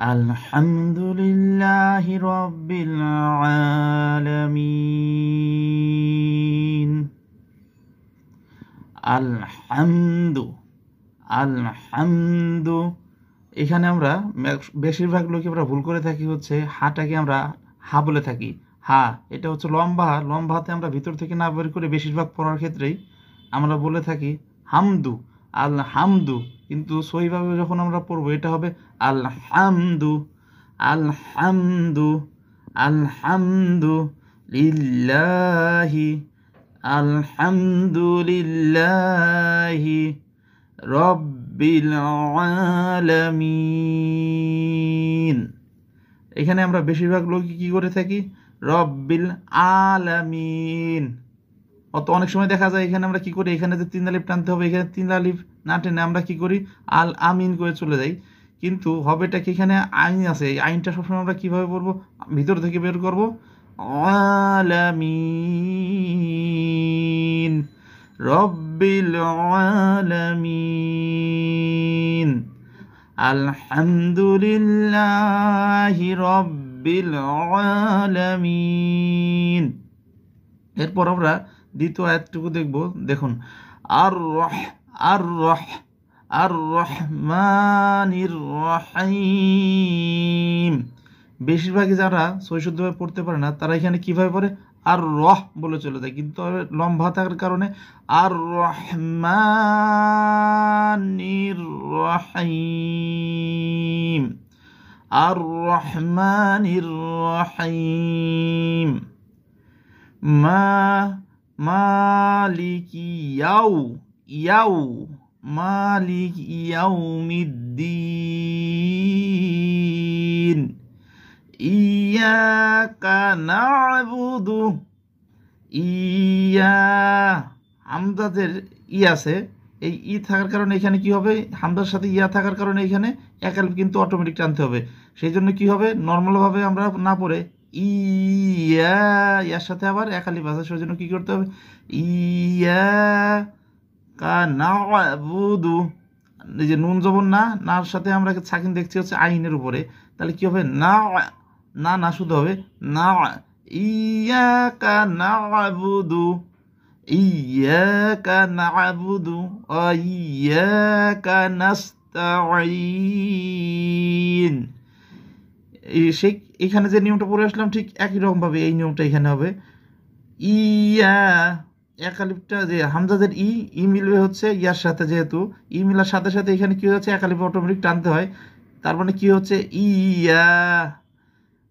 الحمد لله رب العالمين الحمد الحمد এখানে আমরা বেশিরভাগ লোকে আমরা ভুল করে থাকি হচ্ছে হাটাকে আমরা হা বলে থাকি হা এটা হচ্ছে লম্বা হা লম্বা হাতে আমরা ভিতর থেকে না বের করে বেশিরভাগ পড়ার ক্ষেত্রেই আমরা বলে থাকি হামদু আল হামদু কিন্তু সহিভাবে যখন আমরা পড়বো এটা হবে আল হামদু আল হামদু আল হামদু লিল্লাহি আলহামদুলিল্লাহি রব্বিল আলামিন এখানে আমরা বেশিরভাগ লোকই কি করে থাকি রব্বিল আলামিন অত অনেক সময় দেখা যায় এখানে আমরা কি করি এখানে যে তিন আলিফ টানতে হবে এখানে তিন আলিফ না টেনে আমরা কি করি আল আমিন করে চলে যাই কিন্তু হবেটা কি এখানে আইন আছে এই আইনটা সবসময় আমরা কীভাবে পড়বো ভিতর থেকে বের করবো আলামিন রব্বিল আলামিন আলহামদুলিল্লাহ রব্বিল আলামিন এরপর আমরা দ্বিতীয় আয়াতটুকু দেখব দেখুন আর রহ আর রহ আর রহমানির রহিম বেশিরভাগই যারা শৈশবভাবে পড়তে পারে না তারা এখানে কীভাবে পড়ে আর রহ বলে চলে যায় কিন্তু লম্বা থাকার কারণে আর রহমানির রহিম আর রহমানির রহিম মা মালিকি ইয়াউ ইয়াউ মালিক ইয়াউমিদ্দিন ইয়াকা নাবুদু ইয়া আমদাদের ই আছে এই ই থাকার কারণে এখানে কি হবে হামদার সাথে ইয়া থাকার কারণে এখানে একাল কিন্তু অটোমেটিক টানতে হবে সেই জন্য কি হবে নর্মালভাবে আমরা না পড়ে ইয়া ইয়ার সাথে আবার একালি ভাষা শোনার জন্য কি করতে হবে ইয়া কা না বুদু এই যে নুন জবন না নার সাথে আমরা সাকিন দেখছি হচ্ছে আইনের উপরে তাহলে কি হবে না না না শুধু হবে না ইয়া কা না বুদু ইয়া نعبد সেই এখানে যে নিয়মটা পড়ে আসলাম ঠিক একই রকমভাবে এই নিয়মটা এখানে হবে ইয়া একালিপটা যে হামজাদের ই ই মিলবে হচ্ছে ইয়ার সাথে যেহেতু ই মিলার সাথে সাথে এখানে কী হচ্ছে একালিপ অটোমেটিক টানতে হয় তার মানে কী হচ্ছে ইয়া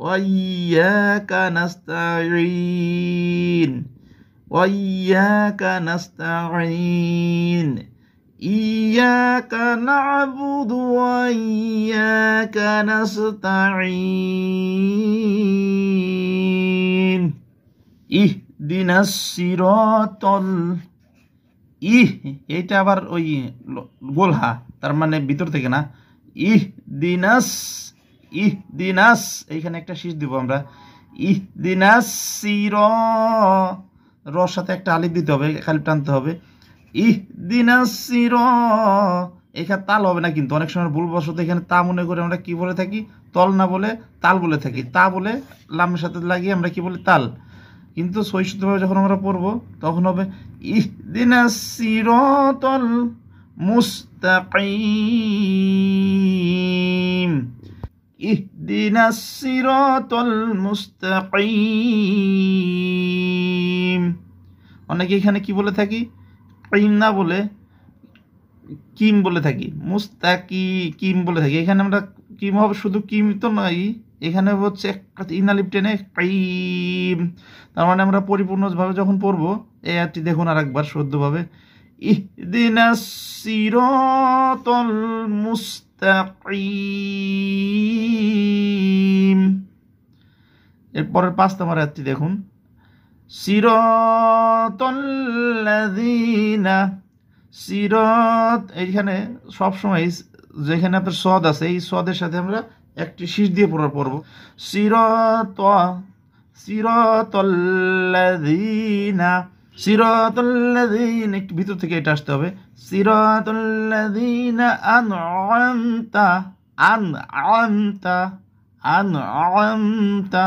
ওয়াইয়া নাস্তাইন ওয়াইয়া নাস্তাইন إياك نعبد وإياك نستعين اهدنا الصراط ইহ এটা আবার ওই গোলহা তার মানে ভিতর থেকে না ইহ দিনাস ইহ দিনাস এইখানে একটা শীষ দিব আমরা ইহ দিনাস সির র সাথে একটা আলিপ দিতে হবে খালি টানতে হবে ইহদিনাসির এখানে তাল হবে না কিন্তু অনেক সময় ভুলবশত এখানে তা মনে করে আমরা কি বলে থাকি তল না বলে তাল বলে থাকি তা বলে লামের সাথে লাগিয়ে আমরা কি বলি তাল কিন্তু সহিষ্ণুভাবে যখন আমরা পড়বো তখন হবে ইহদিনাসিরতল মুস্তাকিম ইহদিনাসিরতল মুস্তাকিম অনেকে এখানে কি বলে থাকি কিম না বলে কিম বলে থাকি মুস্তাকি কিম বলে থাকি এখানে আমরা কিম হবে শুধু কিম তো নয় এখানে হচ্ছে ইনালিপ টেনে কাইম তার মানে আমরা পরিপূর্ণভাবে যখন পড়বো এই আরটি দেখুন আর একবার শুদ্ধভাবে ইহদিনা সিরতল মুস্তাকিম এরপরের পাঁচ তোমার আরটি দেখুন সিরতল্লাদিনা সিরত এইখানে সবসময় যেখানে আপনার সদ আছে এই সদের সাথে আমরা একটি শীষ দিয়ে পুনর পড়ব সিরত সিরতল্লাদিনা সিরতল্লাদিন একটু ভিতর থেকে এটা আসতে হবে সিরতল্লাদিনা আন আমতা আন আমতা আন আমতা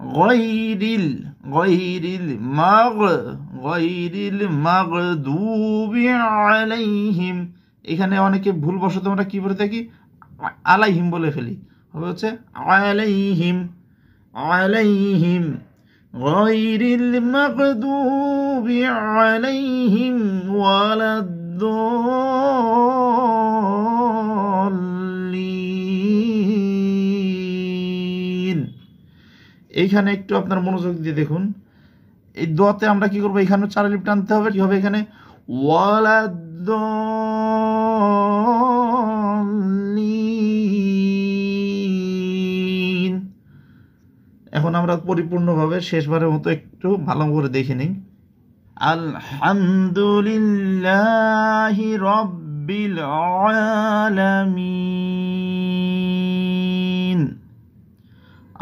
غير ال غير المغ غير المغضوب عليهم এখানে অনেকে ভুলবশত আমরা কি বলে থাকি আলাইহিম বলে ফেলি হবে হচ্ছে আলাইহিম আলাইহিম غير المغضوب عليهم ولا الضالين এইখানে একটু আপনার মনোযোগ দিয়ে দেখুন এই দোয়াতে আমরা কি করবো এখানে চার লিফ্ট আনতে হবে কি হবে এখানে এখন আমরা পরিপূর্ণভাবে শেষবারের মতো একটু ভালো করে দেখে নিই আলহামদুলিল্লাহ রব্বিল আলামিন